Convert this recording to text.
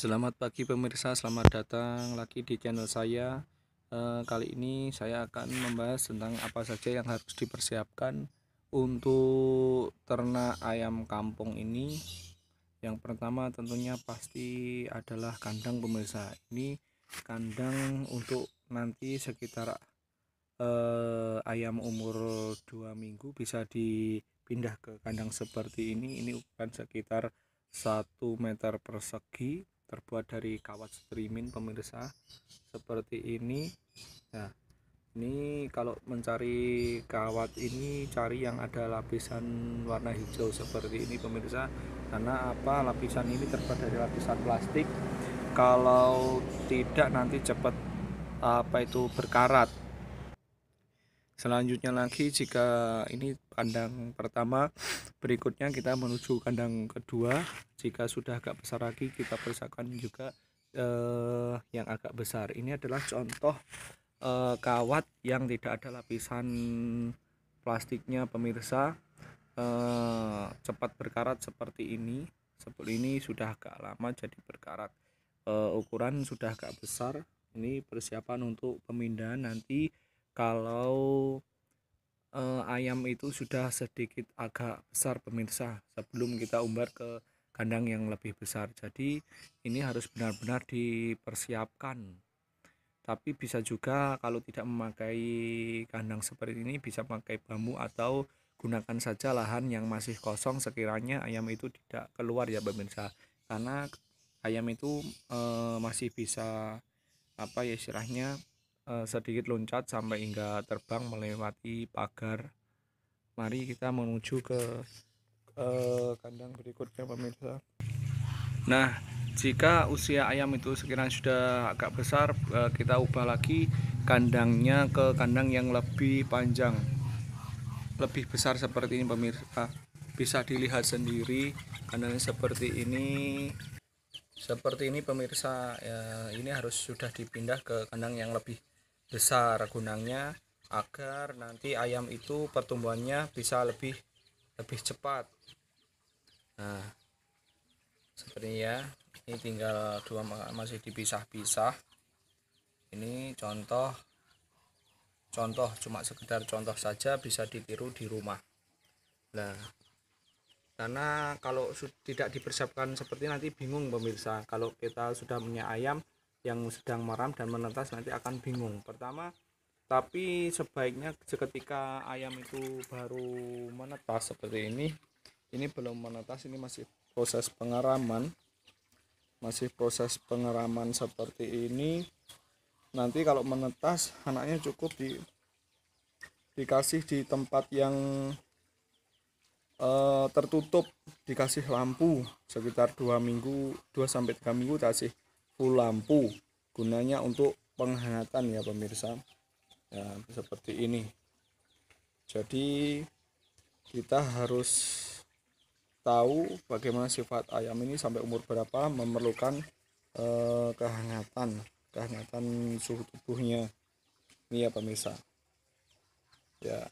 Selamat pagi pemirsa, selamat datang lagi di channel saya. E, kali ini saya akan membahas tentang apa saja yang harus dipersiapkan untuk ternak ayam kampung ini. Yang pertama tentunya pasti adalah kandang pemirsa. Ini kandang untuk nanti sekitar e, ayam umur 2 minggu bisa dipindah ke kandang seperti ini. Ini ukuran sekitar 1 meter persegi terbuat dari kawat streaming pemirsa seperti ini nah ini kalau mencari kawat ini cari yang ada lapisan warna hijau seperti ini pemirsa karena apa lapisan ini terbuat dari lapisan plastik kalau tidak nanti cepat apa itu berkarat selanjutnya lagi jika ini kandang pertama berikutnya kita menuju kandang kedua jika sudah agak besar lagi kita persiapkan juga eh, yang agak besar ini adalah contoh eh, kawat yang tidak ada lapisan plastiknya pemirsa eh, cepat berkarat seperti ini seperti ini sudah agak lama jadi berkarat eh, ukuran sudah agak besar ini persiapan untuk pemindahan nanti kalau eh, ayam itu sudah sedikit agak besar pemirsa sebelum kita umbar ke kandang yang lebih besar jadi ini harus benar-benar dipersiapkan tapi bisa juga kalau tidak memakai kandang seperti ini bisa pakai bambu atau gunakan saja lahan yang masih kosong sekiranya ayam itu tidak keluar ya pemirsa karena ayam itu e, masih bisa apa ya istilahnya Eh, sedikit loncat sampai hingga terbang melewati pagar mari kita menuju ke kandang berikutnya pemirsa nah jika usia ayam itu sekiranya sudah agak besar eh, kita ubah lagi kandangnya ke kandang yang lebih panjang lebih besar seperti ini pemirsa bisa dilihat sendiri kandangnya seperti ini seperti ini pemirsa ya, ini harus sudah dipindah ke kandang yang lebih besar gunanya agar nanti ayam itu pertumbuhannya bisa lebih lebih cepat nah seperti ya ini tinggal dua masih dipisah-pisah ini contoh contoh cuma sekedar contoh saja bisa ditiru di rumah nah karena kalau tidak dipersiapkan seperti nanti bingung pemirsa kalau kita sudah punya ayam yang sedang meram dan menetas nanti akan bingung pertama tapi sebaiknya seketika ayam itu baru menetas seperti ini ini belum menetas ini masih proses pengeraman masih proses pengeraman seperti ini nanti kalau menetas anaknya cukup di dikasih di tempat yang e, tertutup dikasih lampu sekitar dua minggu dua sampai tiga minggu kasih lampu gunanya untuk penghangatan ya pemirsa ya, seperti ini jadi kita harus tahu bagaimana sifat ayam ini sampai umur berapa memerlukan eh, kehangatan kehangatan suhu tubuhnya ini ya pemirsa ya